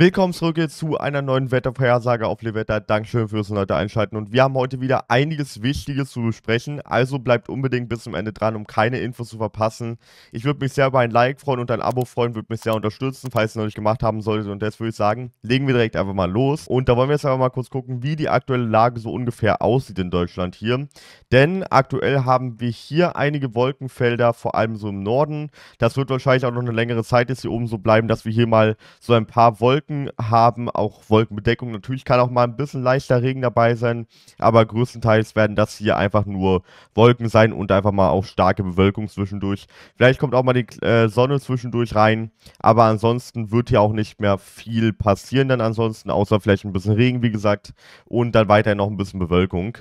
Willkommen zurück zu einer neuen Wettervorhersage auf Levetter. Dankeschön fürs Leute einschalten. Und wir haben heute wieder einiges Wichtiges zu besprechen. Also bleibt unbedingt bis zum Ende dran, um keine Infos zu verpassen. Ich würde mich sehr über ein Like freuen und ein Abo freuen. Würde mich sehr unterstützen, falls ihr noch nicht gemacht haben solltet. Und jetzt würde ich sagen, legen wir direkt einfach mal los. Und da wollen wir jetzt einfach mal kurz gucken, wie die aktuelle Lage so ungefähr aussieht in Deutschland hier. Denn aktuell haben wir hier einige Wolkenfelder, vor allem so im Norden. Das wird wahrscheinlich auch noch eine längere Zeit jetzt hier oben so bleiben, dass wir hier mal so ein paar Wolken Wolken haben, auch Wolkenbedeckung. Natürlich kann auch mal ein bisschen leichter Regen dabei sein, aber größtenteils werden das hier einfach nur Wolken sein und einfach mal auch starke Bewölkung zwischendurch. Vielleicht kommt auch mal die äh, Sonne zwischendurch rein, aber ansonsten wird hier auch nicht mehr viel passieren dann ansonsten, außer vielleicht ein bisschen Regen, wie gesagt, und dann weiterhin noch ein bisschen Bewölkung.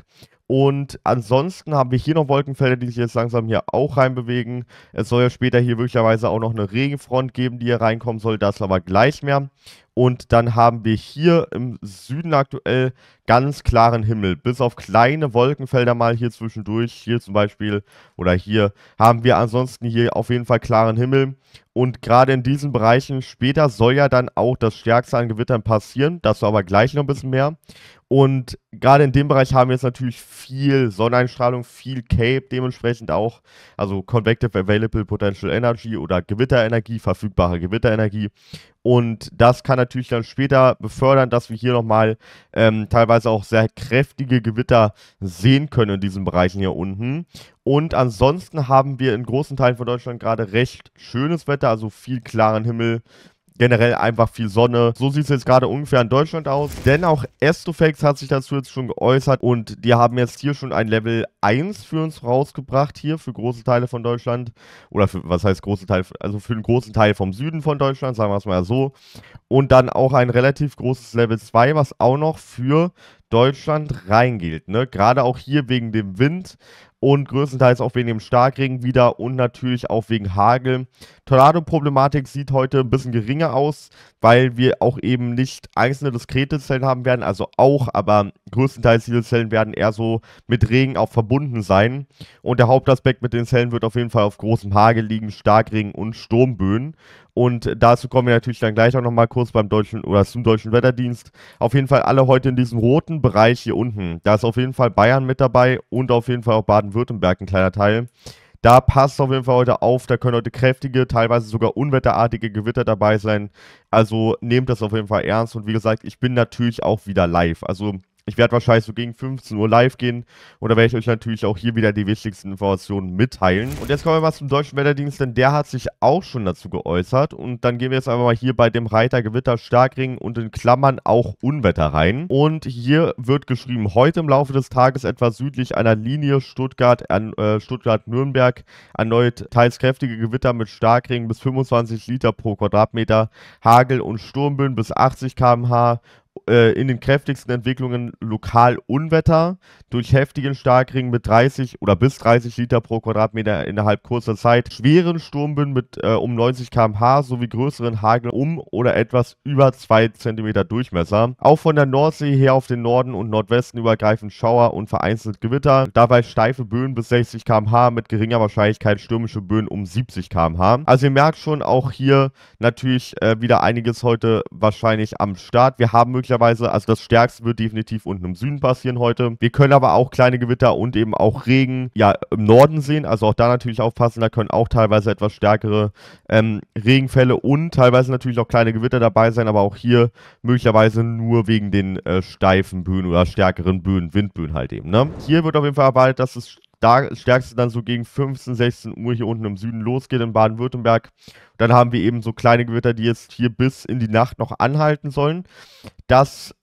Und ansonsten haben wir hier noch Wolkenfelder, die sich jetzt langsam hier auch reinbewegen. Es soll ja später hier möglicherweise auch noch eine Regenfront geben, die hier reinkommen soll. Das aber gleich mehr. Und dann haben wir hier im Süden aktuell ganz klaren Himmel. Bis auf kleine Wolkenfelder mal hier zwischendurch, hier zum Beispiel oder hier, haben wir ansonsten hier auf jeden Fall klaren Himmel. Und gerade in diesen Bereichen später soll ja dann auch das Stärkste an Gewittern passieren. Dazu aber gleich noch ein bisschen mehr. Und gerade in dem Bereich haben wir jetzt natürlich viel Sonneneinstrahlung, viel Cape dementsprechend auch. Also Convective Available Potential Energy oder Gewitterenergie, verfügbare Gewitterenergie. Und das kann natürlich dann später befördern, dass wir hier nochmal ähm, teilweise auch sehr kräftige Gewitter sehen können in diesen Bereichen hier unten. Und ansonsten haben wir in großen Teilen von Deutschland gerade recht schönes Wetter, also viel klaren Himmel, generell einfach viel Sonne. So sieht es jetzt gerade ungefähr in Deutschland aus. Denn auch Astrofax hat sich dazu jetzt schon geäußert und die haben jetzt hier schon ein Level 1 für uns rausgebracht, hier für große Teile von Deutschland. Oder für, was heißt große Teile, also für einen großen Teil vom Süden von Deutschland, sagen wir es mal so. Und dann auch ein relativ großes Level 2, was auch noch für Deutschland reingeht. Ne? Gerade auch hier wegen dem Wind und größtenteils auch wegen dem Starkregen wieder und natürlich auch wegen Hagel. Tornado-Problematik sieht heute ein bisschen geringer aus, weil wir auch eben nicht einzelne diskrete Zellen haben werden, also auch, aber größtenteils diese Zellen werden eher so mit Regen auch verbunden sein. Und der Hauptaspekt mit den Zellen wird auf jeden Fall auf großem Hagel liegen, Starkregen und Sturmböen. Und dazu kommen wir natürlich dann gleich auch nochmal kurz beim deutschen oder zum deutschen Wetterdienst. Auf jeden Fall alle heute in diesem roten Bereich hier unten. Da ist auf jeden Fall Bayern mit dabei und auf jeden Fall auch Baden-Württemberg ein kleiner Teil. Da passt auf jeden Fall heute auf. Da können heute kräftige, teilweise sogar unwetterartige Gewitter dabei sein. Also nehmt das auf jeden Fall ernst. Und wie gesagt, ich bin natürlich auch wieder live. Also ich werde wahrscheinlich so gegen 15 Uhr live gehen und da werde ich euch natürlich auch hier wieder die wichtigsten Informationen mitteilen. Und jetzt kommen wir mal zum Deutschen Wetterdienst, denn der hat sich auch schon dazu geäußert. Und dann gehen wir jetzt einfach mal hier bei dem Reiter Gewitter Starkring und in Klammern auch Unwetter rein. Und hier wird geschrieben, heute im Laufe des Tages etwa südlich einer Linie Stuttgart an äh, Stuttgart-Nürnberg erneut teils kräftige Gewitter mit Starkring bis 25 Liter pro Quadratmeter, Hagel und Sturmböen bis 80 km/h äh, in den kräftigsten Entwicklungen lokal Unwetter durch heftigen Starkregen mit 30 oder bis 30 Liter pro Quadratmeter innerhalb kurzer Zeit, schweren Sturmböen mit äh, um 90 km/h sowie größeren Hageln um oder etwas über 2 cm Durchmesser. Auch von der Nordsee her auf den Norden und Nordwesten übergreifend Schauer und vereinzelt Gewitter, dabei steife Böen bis 60 km/h mit geringer Wahrscheinlichkeit stürmische Böen um 70 km/h. Also ihr merkt schon, auch hier natürlich äh, wieder einiges heute wahrscheinlich am Start. Wir haben möglicherweise möglicherweise. Also das Stärkste wird definitiv unten im Süden passieren heute. Wir können aber auch kleine Gewitter und eben auch Regen ja im Norden sehen. Also auch da natürlich aufpassen. Da können auch teilweise etwas stärkere ähm, Regenfälle und teilweise natürlich auch kleine Gewitter dabei sein. Aber auch hier möglicherweise nur wegen den äh, steifen Böen oder stärkeren Böen, Windböen halt eben. Ne? Hier wird auf jeden Fall erwartet, dass es da stärkste dann so gegen 15, 16 Uhr hier unten im Süden losgeht in Baden-Württemberg. Dann haben wir eben so kleine Gewitter, die jetzt hier bis in die Nacht noch anhalten sollen. Das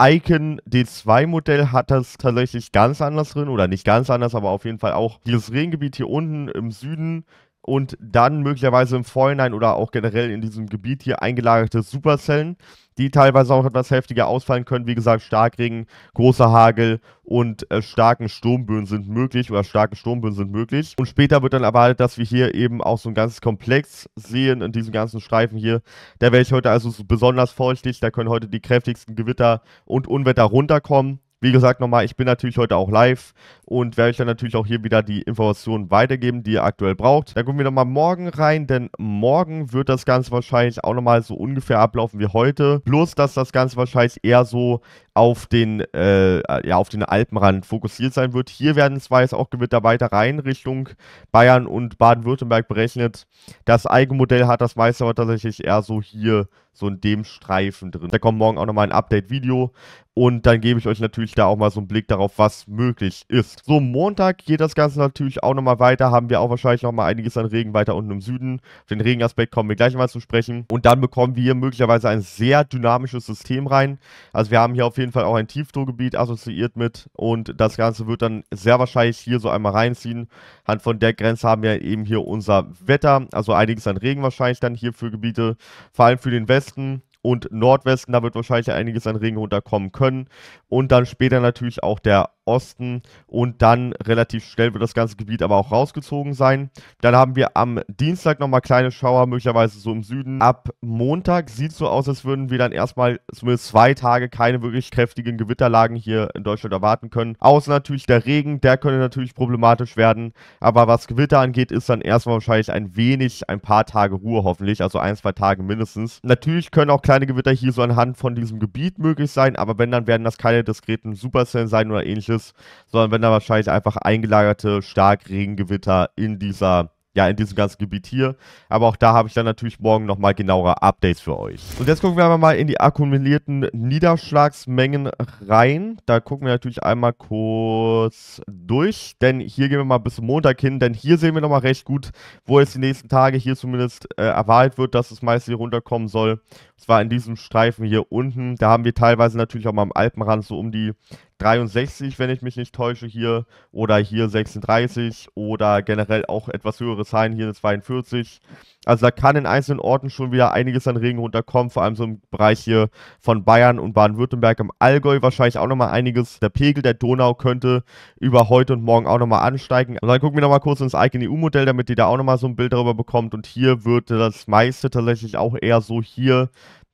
Icon D2-Modell hat das tatsächlich ganz anders drin oder nicht ganz anders, aber auf jeden Fall auch dieses Regengebiet hier unten im Süden und dann möglicherweise im Vorhinein oder auch generell in diesem Gebiet hier eingelagerte Superzellen, die teilweise auch etwas heftiger ausfallen können. Wie gesagt, Starkregen, großer Hagel und äh, starken Sturmböen sind möglich oder starke Sturmböen sind möglich. Und später wird dann erwartet, halt, dass wir hier eben auch so ein ganzes Komplex sehen in diesem ganzen Streifen hier. Der wäre ich heute also so besonders feuchtig. Da können heute die kräftigsten Gewitter und Unwetter runterkommen. Wie gesagt, nochmal, ich bin natürlich heute auch live und werde euch dann natürlich auch hier wieder die Informationen weitergeben, die ihr aktuell braucht. Dann gucken wir nochmal morgen rein, denn morgen wird das Ganze wahrscheinlich auch nochmal so ungefähr ablaufen wie heute. Bloß, dass das Ganze wahrscheinlich eher so auf den, äh, ja, auf den Alpenrand fokussiert sein wird. Hier werden zwar jetzt auch Gewitter weiter rein Richtung Bayern und Baden-Württemberg berechnet. Das Eigenmodell hat das meiste aber tatsächlich eher so hier so in dem Streifen drin. Da kommt morgen auch nochmal ein Update-Video und dann gebe ich euch natürlich da auch mal so einen Blick darauf, was möglich ist. So, Montag geht das Ganze natürlich auch nochmal weiter, haben wir auch wahrscheinlich nochmal einiges an Regen weiter unten im Süden. Auf den Regenaspekt kommen wir gleich mal zu sprechen und dann bekommen wir möglicherweise ein sehr dynamisches System rein. Also wir haben hier auf jeden Fall auch ein Tiefdruckgebiet assoziiert mit und das Ganze wird dann sehr wahrscheinlich hier so einmal reinziehen. Hand von der Grenze haben wir eben hier unser Wetter, also einiges an Regen wahrscheinlich dann hier für Gebiete, vor allem für den Westen. Südwesten und Nordwesten. Da wird wahrscheinlich einiges an Regen runterkommen können. Und dann später natürlich auch der Osten und dann relativ schnell wird das ganze Gebiet aber auch rausgezogen sein. Dann haben wir am Dienstag nochmal kleine Schauer, möglicherweise so im Süden. Ab Montag sieht es so aus, als würden wir dann erstmal zumindest zwei Tage keine wirklich kräftigen Gewitterlagen hier in Deutschland erwarten können. Außer natürlich der Regen, der könnte natürlich problematisch werden. Aber was Gewitter angeht, ist dann erstmal wahrscheinlich ein wenig, ein paar Tage Ruhe hoffentlich, also ein, zwei Tage mindestens. Natürlich können auch kleine Gewitter hier so anhand von diesem Gebiet möglich sein, aber wenn, dann werden das keine diskreten Superzellen sein oder ähnliches ähnliches, sondern wenn da wahrscheinlich einfach eingelagerte Starkregengewitter in dieser ja, in diesem ganzen Gebiet hier. Aber auch da habe ich dann natürlich morgen nochmal genauere Updates für euch. Und jetzt gucken wir aber mal in die akkumulierten Niederschlagsmengen rein. Da gucken wir natürlich einmal kurz durch, denn hier gehen wir mal bis Montag hin, denn hier sehen wir nochmal recht gut, wo es die nächsten Tage hier zumindest äh, erwartet wird, dass es meist hier runterkommen soll. Und zwar in diesem Streifen hier unten. Da haben wir teilweise natürlich auch mal am Alpenrand so um die 63, wenn ich mich nicht täusche, hier oder hier 36 oder generell auch etwas höhere Zahlen, hier 42. Also da kann in einzelnen Orten schon wieder einiges an Regen runterkommen, vor allem so im Bereich hier von Bayern und Baden-Württemberg im Allgäu wahrscheinlich auch nochmal einiges. Der Pegel der Donau könnte über heute und morgen auch nochmal ansteigen. Und also dann gucken wir nochmal kurz ins eigene EU-Modell, damit ihr da auch nochmal so ein Bild darüber bekommt. Und hier wird das meiste tatsächlich auch eher so hier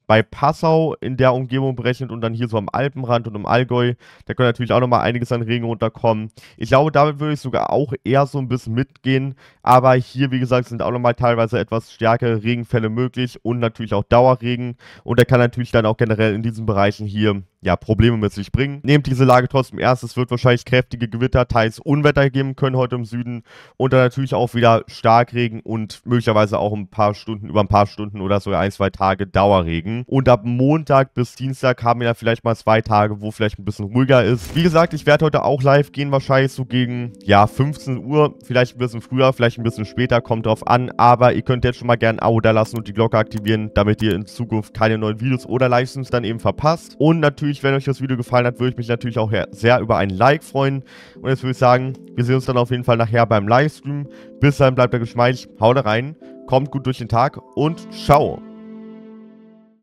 bei Passau in der Umgebung berechnet und dann hier so am Alpenrand und im Allgäu, da können natürlich auch nochmal einiges an Regen runterkommen. Ich glaube, damit würde ich sogar auch eher so ein bisschen mitgehen, aber hier, wie gesagt, sind auch nochmal teilweise etwas stärkere Regenfälle möglich und natürlich auch Dauerregen und der kann natürlich dann auch generell in diesen Bereichen hier ja, Probleme mit sich bringen. Nehmt diese Lage trotzdem erst, es wird wahrscheinlich kräftige Gewitter, teils Unwetter geben können heute im Süden und dann natürlich auch wieder Starkregen und möglicherweise auch ein paar Stunden, über ein paar Stunden oder sogar ein, zwei Tage Dauerregen. Und ab Montag bis Dienstag haben wir ja vielleicht mal zwei Tage, wo vielleicht ein bisschen ruhiger ist. Wie gesagt, ich werde heute auch live gehen, wahrscheinlich so gegen, ja, 15 Uhr. Vielleicht ein bisschen früher, vielleicht ein bisschen später, kommt drauf an. Aber ihr könnt jetzt schon mal gerne ein Abo da lassen und die Glocke aktivieren, damit ihr in Zukunft keine neuen Videos oder Livestreams dann eben verpasst. Und natürlich, wenn euch das Video gefallen hat, würde ich mich natürlich auch sehr über ein Like freuen. Und jetzt würde ich sagen, wir sehen uns dann auf jeden Fall nachher beim Livestream. Bis dahin bleibt er geschmeidig, haut rein, kommt gut durch den Tag und ciao.